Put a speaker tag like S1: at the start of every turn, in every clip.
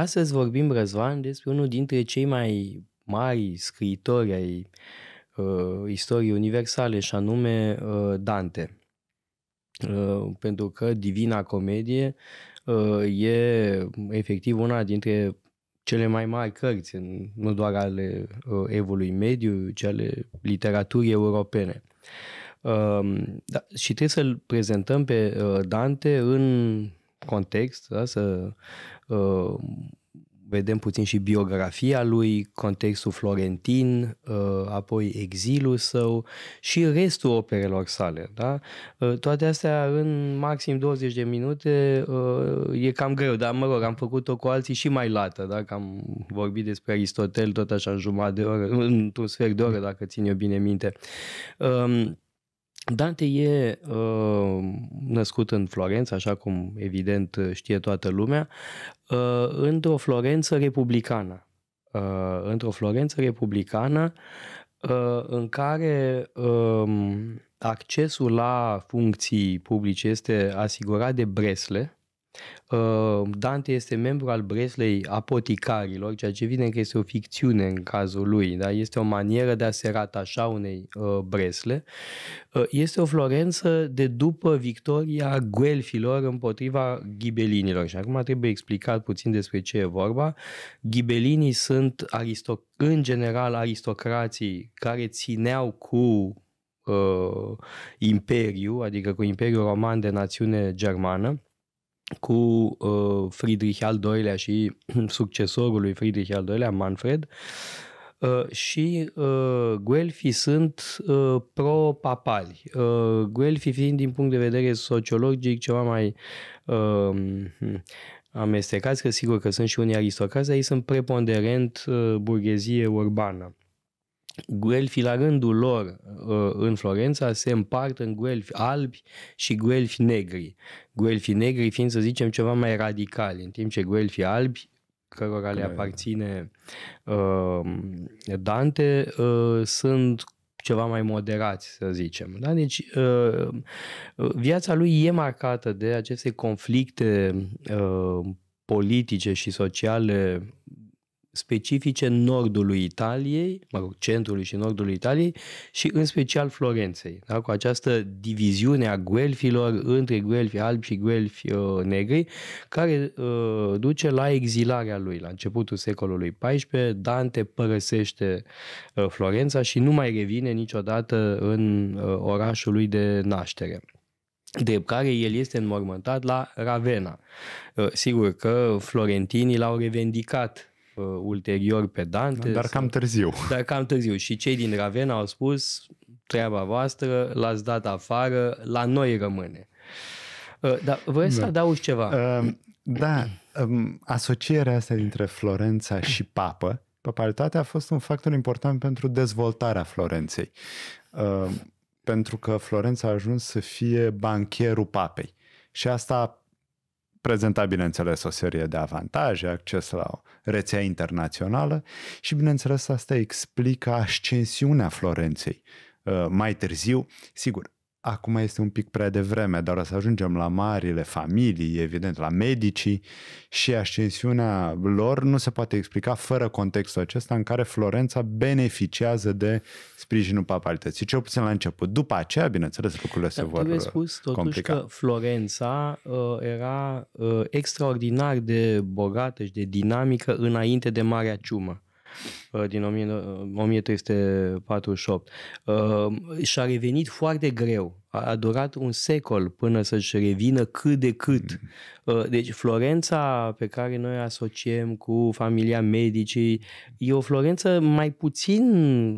S1: Astăzi vorbim, Răzvan, despre unul dintre cei mai mari scriitori ai uh, istoriei universale, și anume uh, Dante. Uh, pentru că Divina Comedie uh, e efectiv una dintre cele mai mari cărți, nu doar ale uh, evului mediu, ci ale literaturii europene. Uh, da, și trebuie să-l prezentăm pe uh, Dante în context, da? să uh, vedem puțin și biografia lui, contextul florentin, uh, apoi exilul său și restul operelor sale. Da? Uh, toate astea în maxim 20 de minute uh, e cam greu, dar mă rog, am făcut-o cu alții și mai lată, da? că am vorbit despre Aristotel tot așa în jumătate de oră, într-un sfert de oră, dacă țin eu bine minte. Uh, Dante e uh, născut în Florența, așa cum evident știe toată lumea, uh, într-o Florență republicană. Uh, într-o Florență republicană uh, în care uh, accesul la funcții publice este asigurat de bresle, Uh, Dante este membru al Breslei apoticarilor, ceea ce evident că este o ficțiune în cazul lui, dar este o manieră de a se ratașa unei uh, bresle. Uh, este o Florență de după victoria guelfilor împotriva ghibelinilor și acum trebuie explicat puțin despre ce e vorba. Ghibelinii sunt aristoc- în general aristocrații care țineau cu uh, imperiu, adică cu Imperiul Roman de națiune germană, cu uh, Friedrich al II-lea și succesorul lui Friedrich al II-lea, Manfred, uh, și uh, guelfii sunt uh, pro-papali. Uh, guelfii fiind din punct de vedere sociologic ceva mai uh, amestecați, că sigur că sunt și unii aristocrați, ei sunt preponderent uh, burghezie urbană. Guelfi la rândul lor ă, în Florența se împart în guelfi albi și guelfi negri. Guelfi negri fiind, să zicem, ceva mai radicali, în timp ce guelfi albi cărora le da. aparține uh, Dante, uh, sunt ceva mai moderați, să zicem. Da? Deci, viața lui e marcată de aceste conflicte politice și sociale specifice nordului Italiei, mă rog, centrului și nordului Italiei și în special Florenței, da? cu această diviziune a guelfilor între guelfi albi și guelfi uh, negri, care uh, duce la exilarea lui. La începutul secolului XIV, Dante părăsește uh, Florența și nu mai revine niciodată în uh, orașul lui de naștere de care el este înmormântat la Ravenna. Uh, sigur că florentinii l-au revendicat uh, ulterior pe Dante. Dar cam târziu. Dar cam târziu. Și cei din Ravenna au spus, treaba voastră, l-ați dat afară, la noi rămâne. Uh, dar vreau da. să adaugi ceva.
S2: Uh, da, um, asocierea asta dintre Florența și papă, papalitatea a fost un factor important pentru dezvoltarea Florenței. Uh, pentru că Florența a ajuns să fie bancherul papei. Și asta prezenta, bineînțeles, o serie de avantaje, acces la o rețea internațională și, bineînțeles, asta explică ascensiunea Florenței uh, mai târziu. Sigur, Acum este un pic prea devreme, dar o să ajungem la marile familii, evident, la medicii și ascensiunea lor nu se poate explica fără contextul acesta în care Florența beneficiază de sprijinul papalității, cel puțin la început. După aceea, bineînțeles, lucrurile dar se vor complica. spus totuși complica. că
S1: Florența uh, era uh, extraordinar de bogată și de dinamică înainte de Marea Ciumă. Uh, din 1348. Uh, uh, și a revenit foarte greu a durat un secol până să-și revină cât de cât. Mm-hmm. Uh, deci Florența pe care noi asociem cu familia Medicii e o Florență mai puțin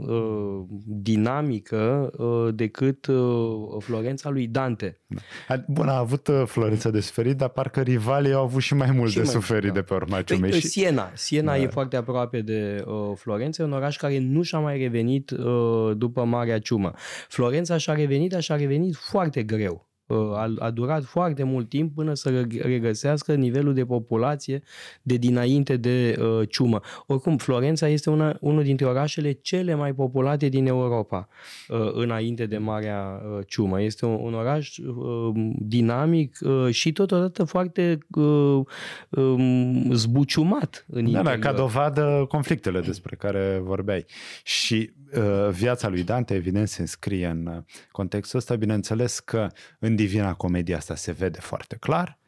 S1: uh, dinamică uh, decât uh, Florența lui Dante. Da. Bun, a avut uh, Florența de suferit, dar parcă rivalii au avut și mai mult și de mai suferit da. de pe urma Păi, uh, și... Siena. Siena da. e foarte aproape de uh, Florența, un oraș care nu și-a mai revenit uh, după Marea Ciumă. Florența și-a revenit, dar și-a revenit devenit foarte greu Uh, a, a durat foarte mult timp până să regăsească nivelul de populație de dinainte de uh, ciumă. Oricum, Florența este una, unul dintre orașele cele mai populate din Europa uh, înainte de Marea uh, Ciumă. Este un, un oraș uh, dinamic uh, și totodată foarte uh, um, zbuciumat în da, da, ca
S2: dovadă conflictele despre care vorbeai. Și uh, viața lui Dante, evident, se înscrie în uh, contextul ăsta. Bineînțeles că în Divina Comedia asta se vede foarte clar.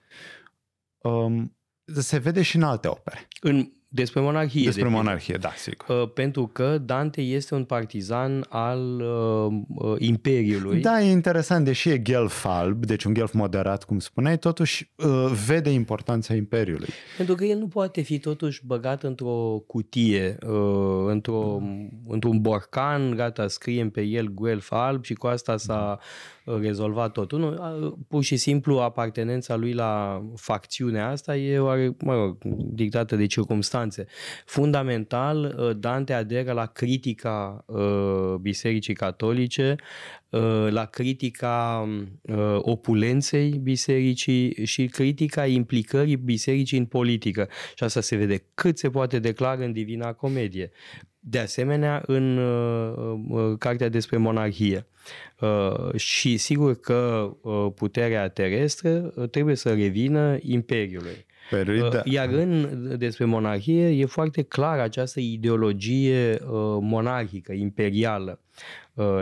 S2: Um, se vede și în alte opere.
S1: În, despre monarhie. Despre de monarhie, da, sigur. Uh, pentru că Dante este un partizan al uh, uh, imperiului. Da,
S2: e interesant, deși e gelf alb, deci un gelf moderat, cum spuneai, totuși uh, vede importanța imperiului.
S1: Pentru că el nu poate fi totuși băgat într-o cutie, uh, într-o, mm. într-un borcan, gata, scriem pe el gelf alb și cu asta s-a... Uh, rezolvat totul. Nu, pur și simplu apartenența lui la facțiunea asta e, oare, mă rog, dictată de circumstanțe. Fundamental, uh, Dante aderă la critica uh, Bisericii Catolice, uh, la critica opulenței bisericii și critica implicării bisericii în politică. Și asta se vede cât se poate declara în Divina Comedie de asemenea în uh, uh, cartea despre monarhie. Uh, și sigur că uh, puterea terestră uh, trebuie să revină imperiului. Perida. Uh, iar în despre monarhie e foarte clar această ideologie monarhică, imperială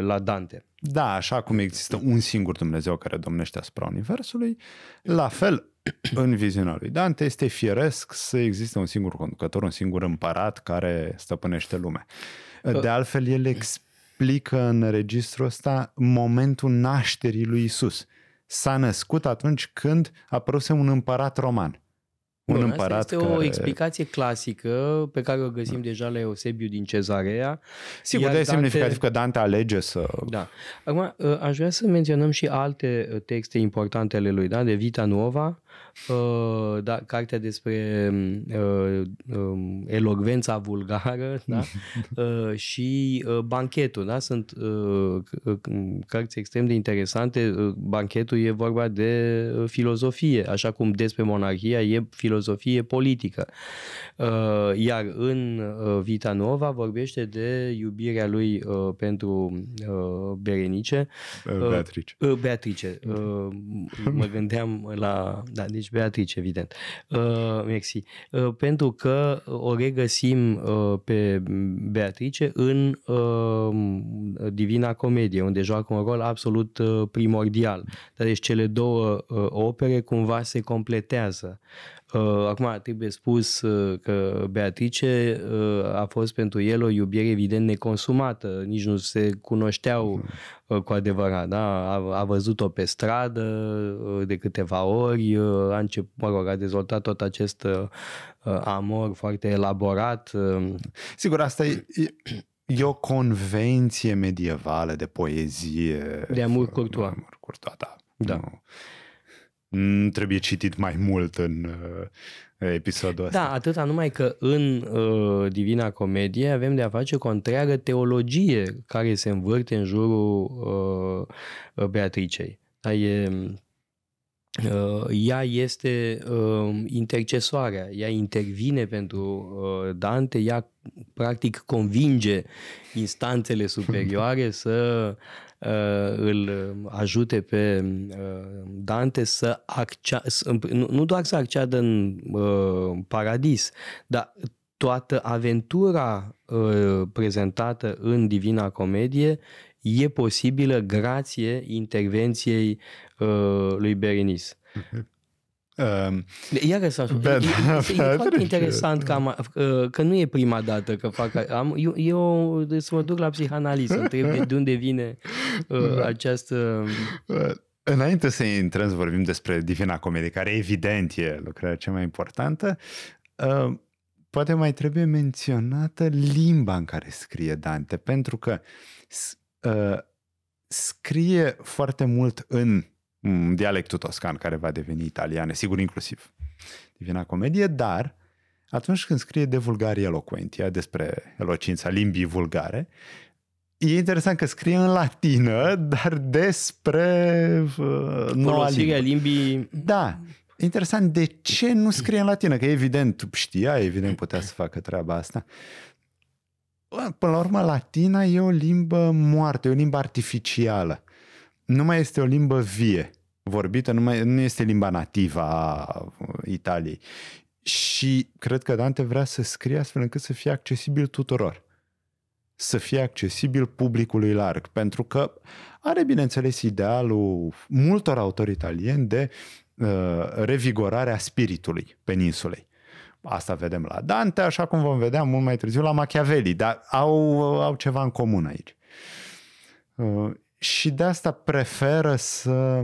S1: la Dante. Da, așa cum există un singur
S2: Dumnezeu care domnește asupra Universului, la fel în viziunea lui Dante este firesc să existe un singur conducător, un singur împărat care stăpânește lumea. De altfel, el explică în registrul ăsta momentul nașterii lui Isus. S-a născut atunci când apăruse un împărat roman un Bun, împărat. Asta este care... o explicație
S1: clasică pe care o găsim da. deja la Eusebiu din Cezarea. Sigur, de Dante... semnificativ că Dante alege să... Da. Acum, ă, aș vrea să menționăm și alte ă, texte importante ale lui, da? de Vita Nuova, ă, da, cartea despre elogvența vulgară da? și banchetul. Da? Sunt cărți extrem de interesante. Banchetul e vorba de filozofie, așa cum despre monarhia e filozofie filozofie politică. Uh, iar în uh, Vita Nova vorbește de iubirea lui uh, pentru Berenice. Beatrice. Beatrice. Mă gândeam la... Da, deci Beatrice, evident. Mersi. Pentru că o regăsim pe Beatrice în Divina Comedie, unde joacă un rol absolut primordial. Dar deci cele două opere cumva se completează. Uh, acum trebuie spus uh, că Beatrice uh, a fost pentru el o iubire evident neconsumată, nici nu se cunoșteau cu adevărat, da? a, a văzut-o pe stradă de câteva ori, a, început, mă rog, a dezvoltat tot acest amor foarte elaborat. Sigur, asta e, e,
S2: e o convenție medievală de poezie. De amor curtoa. De da. da. Nu. Mm, trebuie citit mai mult în uh, episodul da, ăsta.
S1: Da, atâta numai că în uh, Divina Comedie avem de a face cu o întreagă teologie care se învârte în jurul uh, Beatricei. Da, e Uh, ea este um, intercesoarea, ea intervine pentru uh, Dante, ea practic convinge instanțele superioare să uh, îl ajute pe Dante să acceadă, nu doar să acceadă în paradis, dar toată aventura prezentată în Divina Comedie e posibilă grație intervenției uh, lui Berenice. Uh-huh. Ehm, um, Iar s-a e, e foarte interesant că, am, că nu e prima dată că fac... Am, eu, eu să mă duc la psihanaliză, întreb de unde vine uh, da. această... Uh,
S2: înainte să intrăm să vorbim despre Divina Comedie, care evident e lucrarea cea mai importantă, uh, poate mai trebuie menționată limba în care scrie Dante, pentru că Uh, scrie foarte mult în mm, dialectul toscan care va deveni italian, sigur inclusiv Divina Comedie, dar atunci când scrie de vulgari eloquentia, despre elocința limbii vulgare, e interesant că scrie în latină, dar despre uh, noua limbă.
S1: limbii...
S2: Da, interesant de ce nu scrie în latină, că evident știa, evident putea să facă treaba asta, Până la urmă, latina e o limbă moartă, e o limbă artificială. Nu mai este o limbă vie vorbită, nu, mai, nu este limba nativă a Italiei. Și cred că Dante vrea să scrie astfel încât să fie accesibil tuturor să fie accesibil publicului larg, pentru că are, bineînțeles, idealul multor autori italieni de uh, revigorarea spiritului peninsulei. Asta vedem la Dante, așa cum vom vedea mult mai târziu la Machiavelli, dar au, au ceva în comun aici. Uh, și de asta preferă să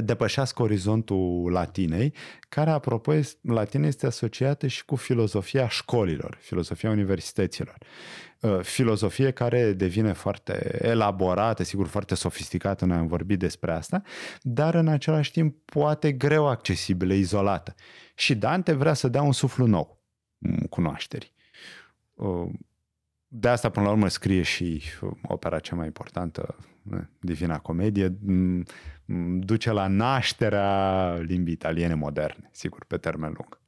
S2: depășească orizontul latinei, care, apropo, latina este asociată și cu filozofia școlilor, filozofia universităților. Uh, filozofie care devine foarte elaborată, sigur foarte sofisticată, noi am vorbit despre asta, dar în același timp poate greu accesibilă, izolată. Și Dante vrea să dea un suflu nou mm, cunoașterii uh, de asta, până la urmă, scrie și uh, opera cea mai importantă, uh, Divina Comedie, mm, mm, duce la nașterea limbii italiene moderne, sigur, pe termen lung.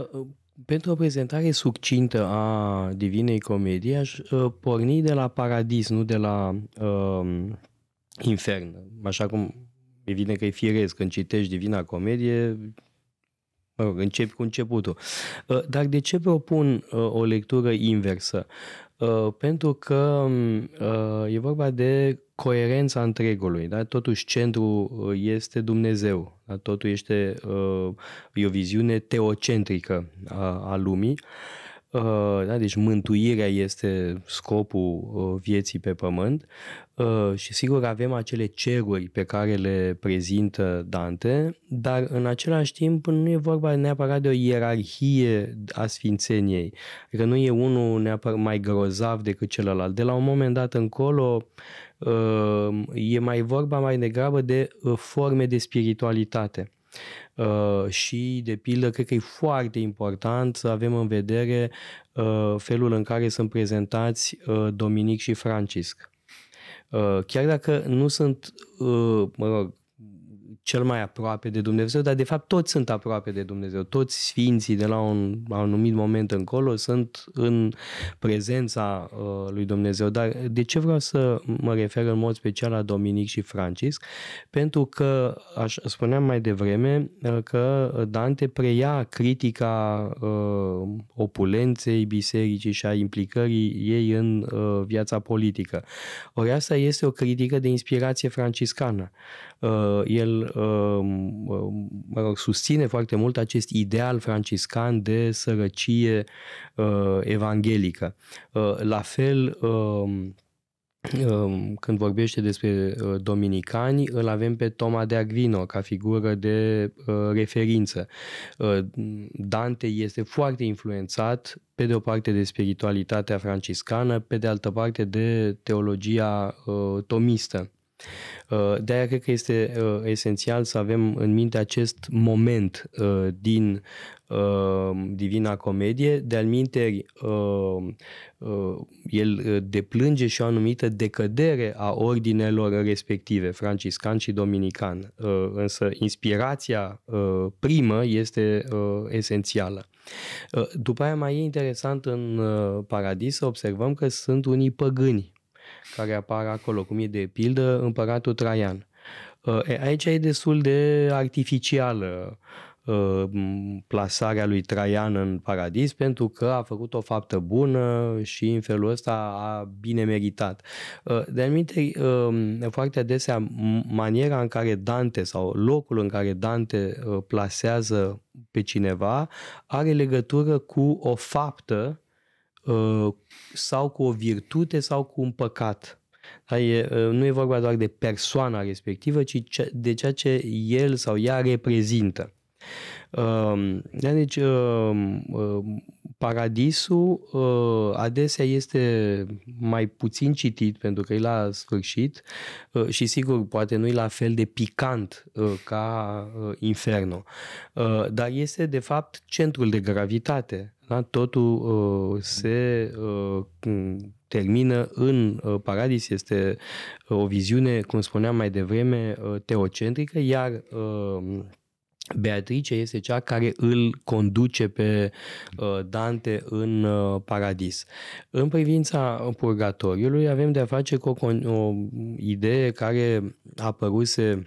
S1: Uh, pentru o prezentare succintă a Divinei Comedie, aș porni de la paradis, nu de la um, infern. Așa cum evident că e firesc, când citești Divina Comedie, mă rog, începi cu începutul. Uh, dar de ce propun uh, o lectură inversă? Uh, pentru că e vorba de coerența întregului, da? totuși centrul este Dumnezeu, da? totul este e o viziune teocentrică a, a lumii. Uh, Uh, da, deci mântuirea este scopul uh, vieții pe pământ uh, și sigur avem acele ceruri pe care le prezintă Dante, dar în același timp nu e vorba neapărat de o ierarhie a sfințeniei, adică nu e unul neapărat mai grozav decât celălalt. De la un moment dat încolo e mai vorba mai degrabă de forme de spiritualitate. Uh, și, de pildă, cred că e foarte important să avem în vedere uh, felul în care sunt prezentați uh, Dominic și Francisc. Chiar dacă nu sunt, mă rog, cel mai aproape de Dumnezeu, dar de fapt toți sunt aproape de Dumnezeu. Toți sfinții de la un anumit moment încolo sunt în prezența uh, lui Dumnezeu. Dar de ce vreau să mă refer în mod special la Dominic și Francisc? Pentru că, aș, spuneam mai devreme, uh, că Dante preia critica uh, opulenței bisericii și a implicării ei în uh, viața politică. Ori asta este o critică de inspirație franciscană. Uh, el Um, um, mă rog, susține foarte mult acest ideal franciscan de sărăcie uh, evanghelică. Uh, la fel, um, când vorbește despre uh, dominicani, îl avem pe Toma de Aquino ca figură de referință. Dante este foarte influențat pe de o parte de spiritualitatea franciscană, pe de altă parte de teologia tomistă. Uh, de-aia cred că este uh, esențial să avem în minte acest moment uh, din Divina Comedie. De-al minte el deplânge și o anumită decădere a ordinelor respective, franciscan și dominican. Însă inspirația primă este esențială. După aia mai e interesant în paradis să observăm că sunt unii păgâni care apar acolo, cum e de pildă împăratul Traian. Uh, aici e destul de artificială uh, plasarea lui Traian în paradis pentru că a făcut o faptă bună și în felul ăsta a bine meritat. Uh, de anumite, foarte adesea, maniera în care Dante sau locul în care Dante plasează pe cineva are legătură cu o faptă Uh, sau cu o virtute sau cu un păcat. Da, e, uh, nu e vorba doar de persoana respectivă, ci de ceea ce el sau ea reprezintă. Um, deci, um, um, paradisul uh, adesea este mai puțin citit pentru că e la sfârșit și sigur poate nu e la fel de picant ca inferno, dar este de fapt centrul de gravitate da? Totul uh, se uh, termină în uh, paradis, este uh, o viziune, cum spuneam mai devreme, uh, teocentrică, iar uh, Beatrice este cea care îl conduce pe uh, Dante în uh, paradis. În privința purgatoriului avem de a face cu o, o idee care a apăruse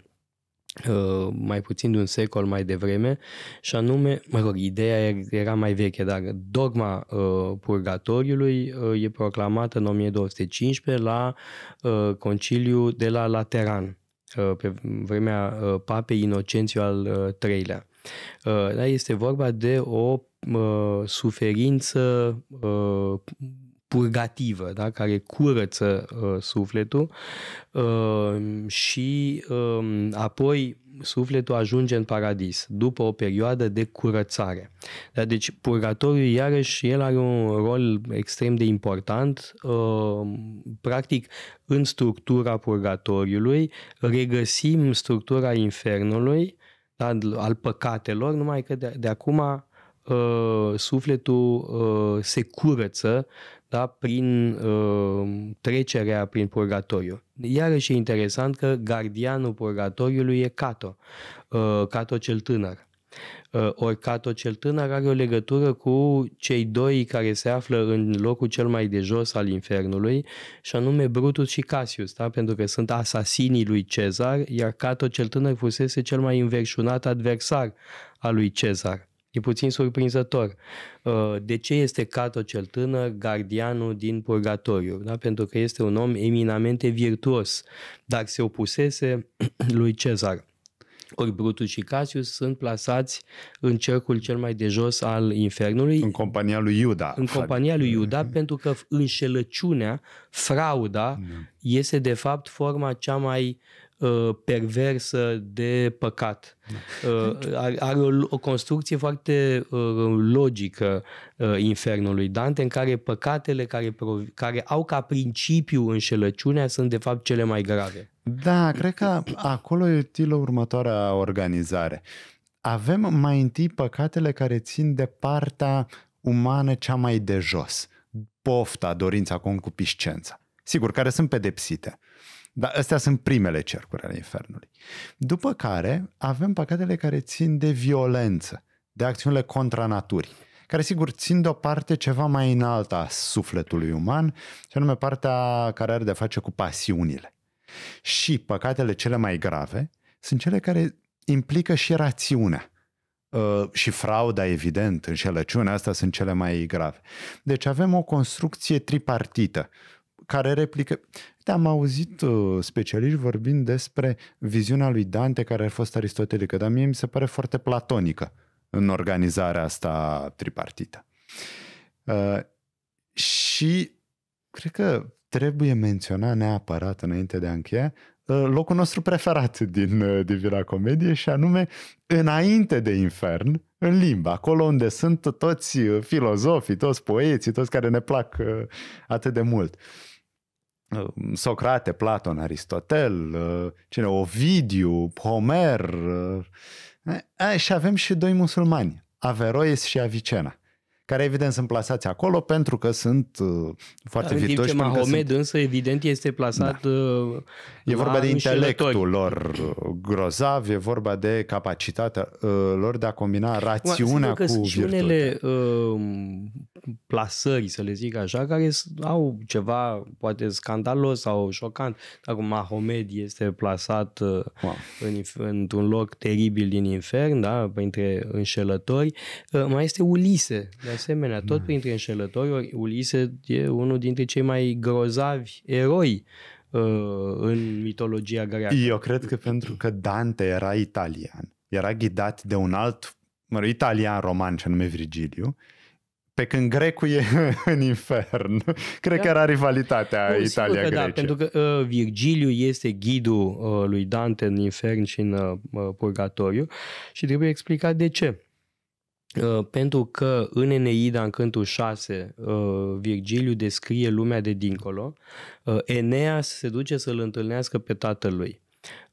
S1: Uh, mai puțin de un secol mai devreme și anume, mă rog, ideea era mai veche, dar dogma uh, purgatoriului uh, e proclamată în 1215 la uh, conciliu de la Lateran, uh, pe vremea uh, papei Inocențiu al III-lea. Uh, uh da, este vorba de o uh, suferință uh, purgativă, da? care curăță uh, sufletul uh, și uh, apoi sufletul ajunge în paradis după o perioadă de curățare. Da? Deci purgatoriul, iarăși, el are un rol extrem de important. Uh, practic, în structura purgatoriului regăsim structura infernului, da? al păcatelor, numai că de, de acum Uh, sufletul uh, se curăță da, prin uh, trecerea prin purgatoriu. Iarăși e interesant că gardianul purgatoriului e Cato, uh, Cato cel tânăr. Uh, ori Cato cel tânăr are o legătură cu cei doi care se află în locul cel mai de jos al infernului, și anume Brutus și Cassius, da? pentru că sunt asasinii lui Cezar, iar Cato cel tânăr fusese cel mai înverșunat adversar al lui Cezar. E puțin surprinzător. Uh, de ce este Cato cel tânăr gardianul din purgatoriu? Da? Pentru că este un om eminamente virtuos, dar se opusese lui Cezar. Ori Brutus și Cassius sunt plasați în cercul cel mai de jos al infernului. În compania lui Iuda. În adică. compania lui Iuda, pentru că înșelăciunea, frauda, mm. Da. este de fapt forma cea mai Uh, perversă de păcat. Da. Uh, are, are o, o construcție foarte uh, logică infernului Dante, în care păcatele care, care au ca principiu înșelăciunea sunt de fapt cele mai grave.
S2: Da, cred că acolo e utilă următoarea organizare. Avem mai întâi păcatele care țin de partea umană cea mai de jos. Pofta, dorința, concupiscența. Sigur, care sunt pedepsite. Uh, dar astea sunt primele cercuri ale infernului. După care avem păcatele care țin de violență, de acțiunile contra naturii care sigur țin de o parte ceva mai înaltă a sufletului uman, și anume partea care are de face cu pasiunile. Și păcatele cele mai grave sunt cele care implică și rațiunea. Uh, și frauda, evident, înșelăciunea, astea sunt cele mai grave. Deci avem o construcție tripartită care replică. Am auzit uh, specialiști vorbind despre viziunea lui Dante care a fost aristotelică, dar mie mi se pare foarte platonică în organizarea asta tripartită. Uh, și cred că trebuie menționat neapărat înainte de a încheia uh, locul nostru preferat din Divina Comedie și anume înainte de infern, în limba, acolo unde sunt toți filozofii, toți poeții, toți care ne plac atât de mult. Uh, Uh, Socrate, Platon, Aristotel, uh, cine, Ovidiu, Homer. A, uh, și avem și doi musulmani, Averroes și Avicena care evident sunt plasați acolo pentru că sunt foarte În virtuoși. În timp ce Mahomed
S1: sunt... însă evident este plasat da. E vorba de intelectul lor
S2: grozav, e vorba de capacitatea lor de a combina rațiunea cu că virtute. Sunt și
S1: unele plasări, să le zic așa, care au ceva poate scandalos sau șocant. Acum Mahomed este plasat uh, wow. în, într-un loc teribil din infern, da, printre înșelători. Uh, mai este Ulise, de asemenea, mm. tot printre înșelători. Ulise e unul dintre cei mai grozavi eroi uh, în mitologia greacă. Eu cred că
S2: pentru că Dante era italian, era ghidat de un alt italian roman ce nume Virgiliu, pe când grecul e în infern. Cred da. că era rivalitatea Bun, italia grecia da, pentru
S1: că uh, Virgiliu este ghidul uh, lui Dante în infern și în uh, uh purgatoriu și trebuie explicat de ce. Uh, pentru că în Eneida, în cântul 6, uh, Virgiliu descrie lumea de dincolo, uh, Enea se duce să-l întâlnească pe tatălui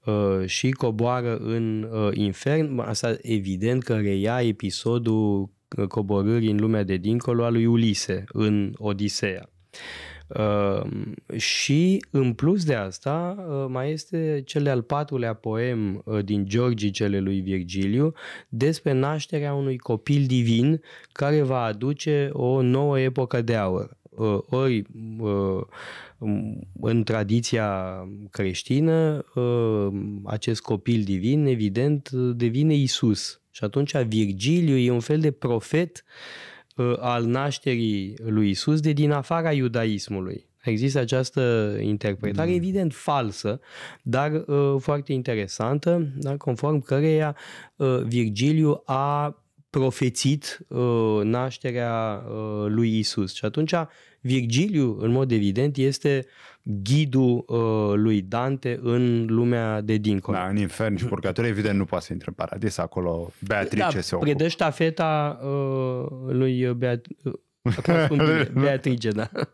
S1: uh, și coboară în uh, infern. Asta evident că reia episodul Uh, coborârii în lumea de dincolo a lui Ulise în Odiseea. Uh, și în plus de asta uh, mai este cel al patrulea poem uh, din Georgicele lui Virgiliu despre nașterea unui copil divin care va aduce o nouă epocă de aur ori uh, uh, în tradiția creștină, uh, acest copil divin, evident, devine Isus. Și atunci Virgiliu e un fel de profet al nașterii lui Isus de din afara iudaismului. Există această interpretare, mm. evident falsă, dar uh, foarte interesantă, da? conform căreia uh, Virgiliu a profețit uh, nașterea uh, lui Isus. Și atunci Virgiliu, în mod evident, este ghidul uh, lui Dante în lumea de dincolo. Da, în infern și purgătorie, evident, nu poate să intre în paradis, acolo Beatrice da, se ocupă. Predă ștafeta uh, lui Beat- Beatrice, da.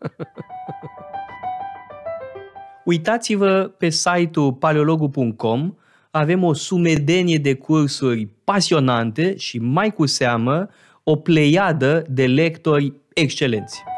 S1: Uitați-vă pe site-ul paleologu.com avem o sumedenie de cursuri pasionante și mai cu seamă o pleiadă de lectori excelenți.